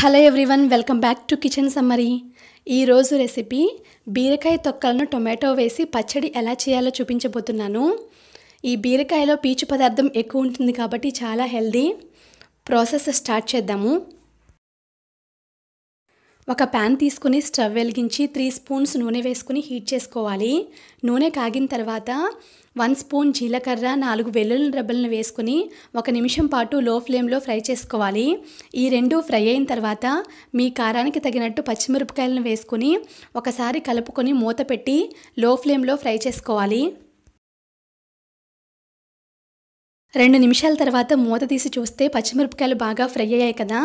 hello everyone welcome back to Kitchen Summary ఈరోజు recipe బీరకాయ తొక్కలను టొమాటో వేసి పచ్చడి ఎలా చేయాలో చూపించబోతున్నాను ఈ బీరకాయలో పీచు పదార్థం ఎక్కువ ఉంటుంది కాబట్టి చాలా హెల్దీ ప్రాసెస్ స్టార్ట్ చేద్దాము ఒక ప్యాన్ తీసుకుని స్టవ్ వెలిగించి త్రీ స్పూన్స్ నూనె వేసుకుని హీట్ చేసుకోవాలి నూనె కాగిన తర్వాత వన్ స్పూన్ జీలకర్ర నాలుగు వెల్లుల్లి రబ్బలను వేసుకుని ఒక నిమిషం పాటు లో ఫ్లేమ్లో ఫ్రై చేసుకోవాలి ఈ రెండు ఫ్రై అయిన తర్వాత మీ కారానికి తగినట్టు పచ్చిమిరపకాయలను వేసుకుని ఒకసారి కలుపుకొని మూత పెట్టి లో ఫ్లేమ్లో ఫ్రై చేసుకోవాలి రెండు నిమిషాల తర్వాత మూత తీసి చూస్తే పచ్చిమిరపకాయలు బాగా ఫ్రై అయ్యాయి కదా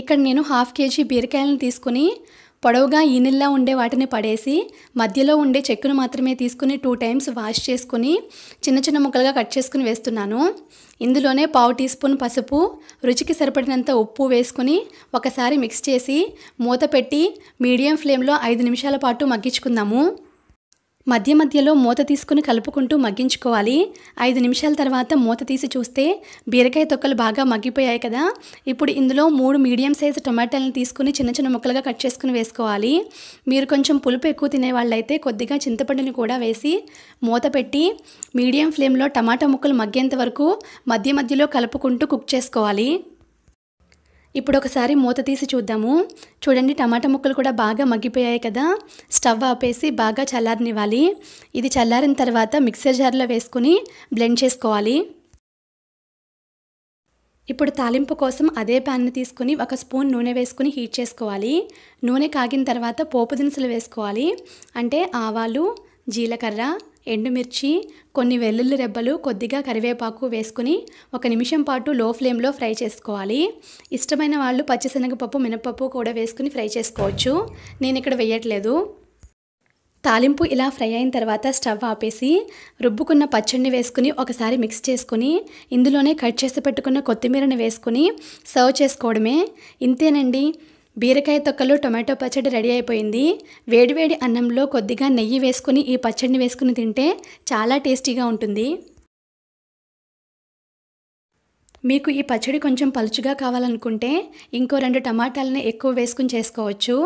ఇక్కడ నేను హాఫ్ కేజీ బీరకాయలను తీసుకుని పొడవుగా ఈనిల్లా ఉండే వాటిని పడేసి మధ్యలో ఉండే చెక్కును మాత్రమే తీసుకుని టూ టైమ్స్ వాష్ చేసుకుని చిన్న చిన్న ముక్కలుగా కట్ చేసుకుని వేస్తున్నాను ఇందులోనే పావు టీ స్పూన్ పసుపు రుచికి సరిపడినంత ఉప్పు వేసుకుని ఒకసారి మిక్స్ చేసి మూత పెట్టి మీడియం ఫ్లేమ్లో ఐదు నిమిషాల పాటు మగ్గించుకుందాము మధ్య మధ్యలో మూత తీసుకుని కలుపుకుంటూ మగ్గించుకోవాలి ఐదు నిమిషాల తర్వాత మూత తీసి చూస్తే బీరకాయ తొక్కలు బాగా మగ్గిపోయాయి కదా ఇప్పుడు ఇందులో మూడు మీడియం సైజు టొమాటోలను తీసుకుని చిన్న చిన్న ముక్కలుగా కట్ చేసుకుని వేసుకోవాలి మీరు కొంచెం పులుపు ఎక్కువ తినేవాళ్ళైతే కొద్దిగా చింతపండుని కూడా వేసి మూత పెట్టి మీడియం ఫ్లేమ్లో టమాటా ముక్కలు మగ్గేంత వరకు మధ్య మధ్యలో కలుపుకుంటూ కుక్ చేసుకోవాలి ఇప్పుడు ఒకసారి మూత తీసి చూద్దాము చూడండి టమాటా ముక్కలు కూడా బాగా మగ్గిపోయాయి కదా స్టవ్ ఆపేసి బాగా చల్లారనివ్వాలి ఇది చల్లారిన తర్వాత మిక్సర్ జార్లో వేసుకుని బ్లెండ్ చేసుకోవాలి ఇప్పుడు తాలింపు కోసం అదే ప్యాన్ని తీసుకుని ఒక స్పూన్ నూనె వేసుకుని హీట్ చేసుకోవాలి నూనె కాగిన తర్వాత పోపు దినుసులు వేసుకోవాలి అంటే ఆవాలు జీలకర్ర ఎండుమిర్చి కొన్ని వెల్లుల్లి రెబ్బలు కొద్దిగా కరివేపాకు వేసుకుని ఒక నిమిషం పాటు లో ఫ్లేమ్లో ఫ్రై చేసుకోవాలి ఇష్టమైన వాళ్ళు పచ్చిశనగపప్పు మినపప్పు కూడా వేసుకుని ఫ్రై చేసుకోవచ్చు నేను ఇక్కడ వేయట్లేదు తాలింపు ఇలా ఫ్రై అయిన తర్వాత స్టవ్ ఆపేసి రుబ్బుకున్న పచ్చడిని వేసుకుని ఒకసారి మిక్స్ చేసుకుని ఇందులోనే కట్ చేసి పెట్టుకున్న కొత్తిమీరని వేసుకుని సర్వ్ చేసుకోవడమే ఇంతేనండి బీరకాయ తొక్కలు టొమాటో పచ్చడి రెడీ అయిపోయింది వేడివేడి అన్నంలో కొద్దిగా నెయ్యి వేసుకుని ఈ పచ్చడిని వేసుకుని తింటే చాలా టేస్టీగా ఉంటుంది మీకు ఈ పచ్చడి కొంచెం పలుచుగా కావాలనుకుంటే ఇంకో రెండు టమాటాలని ఎక్కువ వేసుకుని చేసుకోవచ్చు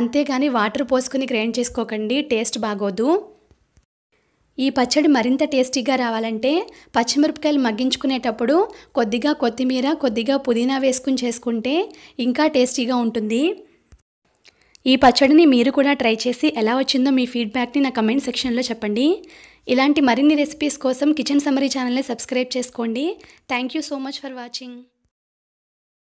అంతేగాని వాటర్ పోసుకుని గ్రైండ్ చేసుకోకండి టేస్ట్ బాగోదు ఈ పచ్చడి మరింత టేస్టీగా రావాలంటే పచ్చిమిరపకాయలు మగ్గించుకునేటప్పుడు కొద్దిగా కొత్తిమీర కొద్దిగా పుదీనా వేసుకుని చేసుకుంటే ఇంకా టేస్టీగా ఉంటుంది ఈ పచ్చడిని మీరు కూడా ట్రై చేసి ఎలా వచ్చిందో మీ ఫీడ్బ్యాక్ని నా కమెంట్ సెక్షన్లో చెప్పండి ఇలాంటి మరిన్ని రెసిపీస్ కోసం కిచెన్ సమరీ ఛానల్ని సబ్స్క్రైబ్ చేసుకోండి thank you so much for watching